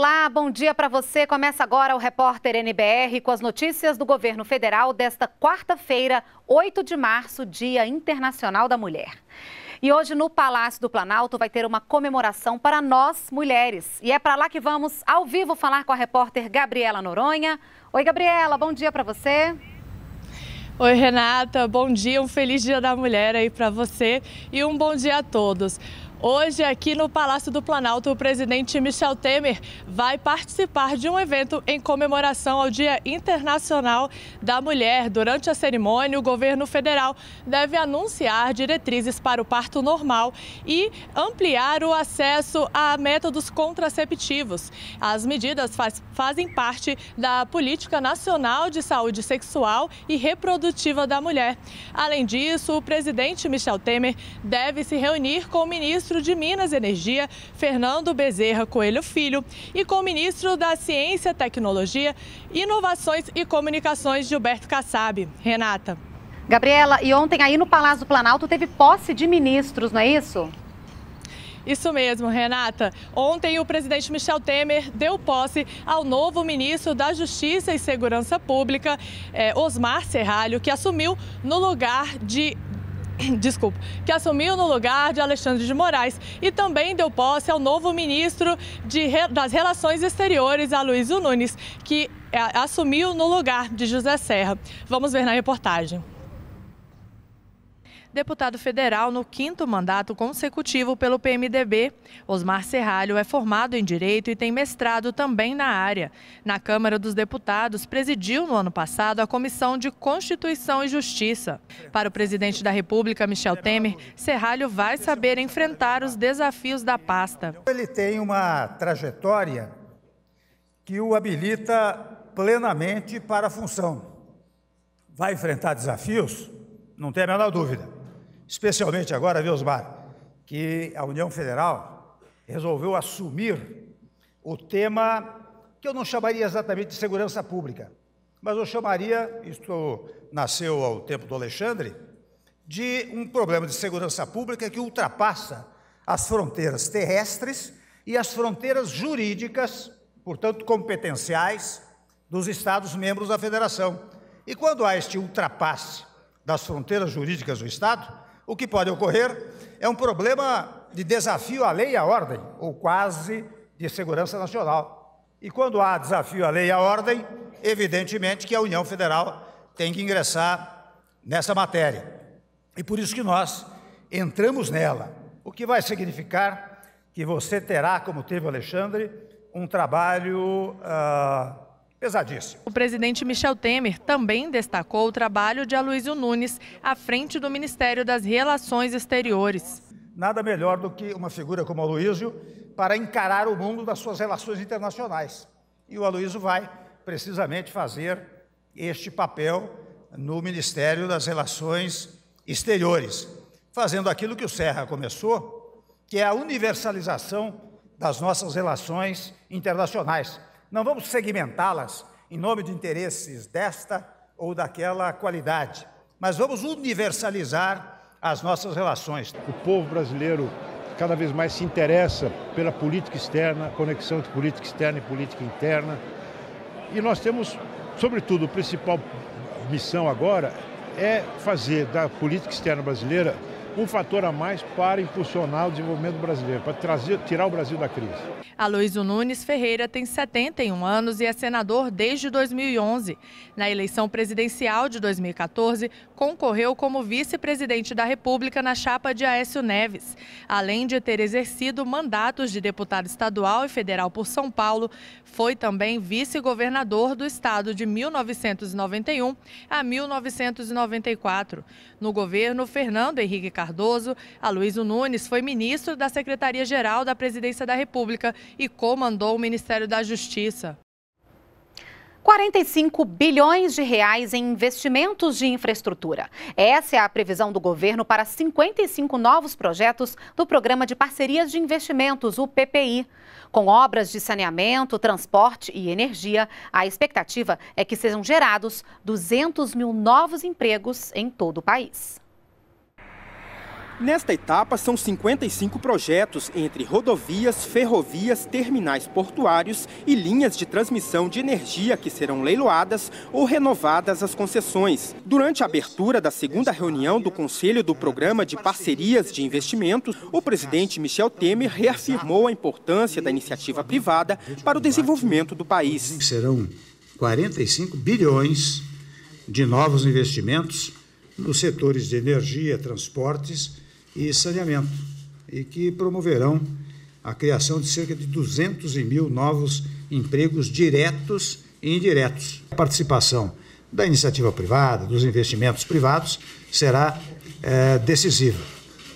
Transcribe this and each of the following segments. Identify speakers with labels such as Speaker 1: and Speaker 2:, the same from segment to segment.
Speaker 1: Olá, bom dia para você. Começa agora o repórter NBR com as notícias do governo federal desta quarta-feira, 8 de março, Dia Internacional da Mulher. E hoje no Palácio do Planalto vai ter uma comemoração para nós mulheres. E é para lá que vamos ao vivo falar com a repórter
Speaker 2: Gabriela Noronha. Oi, Gabriela, bom dia para você. Oi, Renata, bom dia, um feliz Dia da Mulher aí para você e um bom dia a todos. Hoje, aqui no Palácio do Planalto, o presidente Michel Temer vai participar de um evento em comemoração ao Dia Internacional da Mulher. Durante a cerimônia, o governo federal deve anunciar diretrizes para o parto normal e ampliar o acesso a métodos contraceptivos. As medidas faz, fazem parte da Política Nacional de Saúde Sexual e Reprodutiva da Mulher. Além disso, o presidente Michel Temer deve se reunir com o ministro ministro de Minas e Energia, Fernando Bezerra Coelho Filho, e com o ministro da Ciência, Tecnologia, Inovações e Comunicações, Gilberto Kassab. Renata.
Speaker 1: Gabriela, e ontem aí no Palácio do Planalto teve posse de ministros, não é isso?
Speaker 2: Isso mesmo, Renata. Ontem o presidente Michel Temer deu posse ao novo ministro da Justiça e Segurança Pública, eh, Osmar Serralho, que assumiu no lugar de desculpa, que assumiu no lugar de Alexandre de Moraes e também deu posse ao novo ministro de, das Relações Exteriores, Aloysio Nunes, que é, assumiu no lugar de José Serra. Vamos ver na reportagem. Deputado federal no quinto mandato consecutivo pelo PMDB, Osmar Serralho é formado em Direito e tem mestrado também na área. Na Câmara dos Deputados, presidiu no ano passado a Comissão de Constituição e Justiça. Para o presidente da República, Michel Temer, Serralho vai saber enfrentar os desafios da pasta.
Speaker 3: Ele tem uma trajetória que o habilita plenamente para a função. Vai enfrentar desafios? Não tem a menor dúvida especialmente agora, viu, Osmar, que a União Federal resolveu assumir o tema que eu não chamaria exatamente de segurança pública, mas eu chamaria, isto nasceu ao tempo do Alexandre, de um problema de segurança pública que ultrapassa as fronteiras terrestres e as fronteiras jurídicas, portanto competenciais, dos Estados membros da Federação. E quando há este ultrapasse das fronteiras jurídicas do Estado, o que pode ocorrer é um problema de desafio à lei e à ordem, ou quase de segurança nacional. E quando há desafio à lei e à ordem, evidentemente que a União Federal tem que ingressar nessa matéria. E por isso que nós entramos nela, o que vai significar que você terá, como teve o Alexandre, um trabalho. Uh,
Speaker 2: pesadíssimo. O presidente Michel Temer também destacou o trabalho de Aloysio Nunes à frente do Ministério das Relações Exteriores.
Speaker 3: Nada melhor do que uma figura como Aloysio para encarar o mundo das suas relações internacionais. E o Aloysio vai precisamente fazer este papel no Ministério das Relações Exteriores, fazendo aquilo que o Serra começou, que é a universalização das nossas relações internacionais não vamos segmentá-las em nome de interesses desta ou daquela qualidade, mas vamos universalizar as nossas relações. O povo brasileiro cada vez mais se interessa pela política externa, conexão entre política externa e política interna. E nós temos, sobretudo, a principal missão agora é fazer da política externa brasileira um fator a mais para impulsionar o desenvolvimento brasileiro, para trazer, tirar o Brasil da crise.
Speaker 2: Aloysio Nunes Ferreira tem 71 anos e é senador desde 2011. Na eleição presidencial de 2014, concorreu como vice-presidente da República na chapa de Aécio Neves. Além de ter exercido mandatos de deputado estadual e federal por São Paulo, foi também vice-governador do estado de 1991 a 1994. No governo Fernando Henrique Cardoso, Aloysio Nunes foi ministro da Secretaria-Geral da Presidência da República e comandou o Ministério da Justiça.
Speaker 1: 45 bilhões de reais em investimentos de infraestrutura. Essa é a previsão do governo para 55 novos projetos do Programa de Parcerias de Investimentos, o PPI. Com obras de saneamento, transporte e energia, a expectativa é que sejam gerados 200 mil novos empregos em todo o país.
Speaker 4: Nesta etapa, são 55 projetos entre rodovias, ferrovias, terminais portuários e linhas de transmissão de energia que serão leiloadas ou renovadas as concessões. Durante a abertura da segunda reunião do Conselho do Programa de Parcerias de Investimentos, o presidente Michel Temer reafirmou a importância da iniciativa privada para o desenvolvimento do país. Serão 45 bilhões de novos investimentos nos
Speaker 3: setores de energia, transportes e saneamento, e que promoverão a criação de cerca de 200 mil novos empregos diretos e indiretos. A participação da iniciativa privada, dos investimentos privados, será é, decisiva,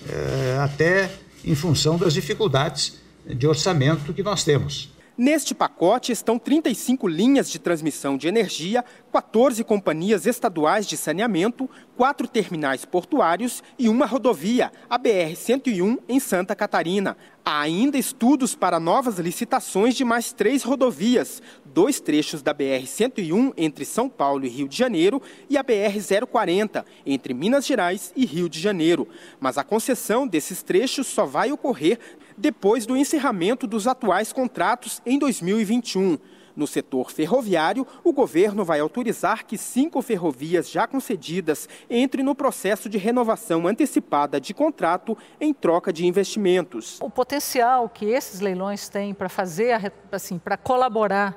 Speaker 3: é, até em função das dificuldades
Speaker 4: de orçamento que nós temos. Neste pacote estão 35 linhas de transmissão de energia, 14 companhias estaduais de saneamento, quatro terminais portuários e uma rodovia, a BR-101, em Santa Catarina. Há ainda estudos para novas licitações de mais três rodovias, dois trechos da BR-101 entre São Paulo e Rio de Janeiro e a BR-040 entre Minas Gerais e Rio de Janeiro. Mas a concessão desses trechos só vai ocorrer depois do encerramento dos atuais contratos em 2021. No setor ferroviário, o governo vai autorizar que cinco ferrovias já concedidas entrem no processo de renovação antecipada de contrato em troca de investimentos. O
Speaker 2: potencial que esses leilões têm para fazer, assim, para colaborar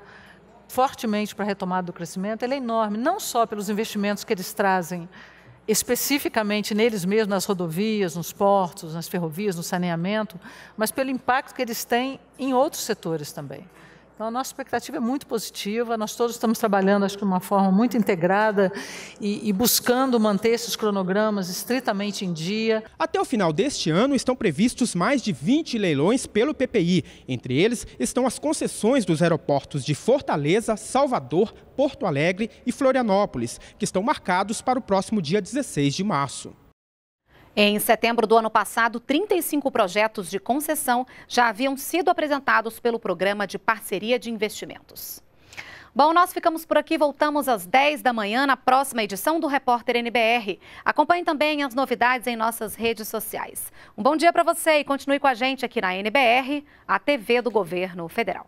Speaker 2: fortemente para a retomada do crescimento, é enorme, não só pelos investimentos que eles trazem especificamente neles mesmos, nas rodovias, nos portos, nas ferrovias, no saneamento, mas pelo impacto que eles têm em outros setores também. Então, a nossa expectativa é muito positiva, nós todos estamos trabalhando, acho que de uma forma muito integrada e, e, buscando manter esses cronogramas estritamente em dia.
Speaker 4: Até o final deste ano estão previstos mais de 20 leilões pelo PPI. Entre eles estão as concessões dos aeroportos de Fortaleza, Salvador, Porto Alegre e Florianópolis, que estão marcados para o próximo dia 16 de março.
Speaker 1: Em setembro do ano passado, 35 projetos de concessão já haviam sido apresentados pelo Programa de Parceria de Investimentos. Bom, nós ficamos por aqui, voltamos às 10 da manhã na próxima edição do Repórter NBR. Acompanhe também as novidades em nossas redes sociais. Um bom dia para você e continue com a gente aqui na NBR, a TV do Governo Federal.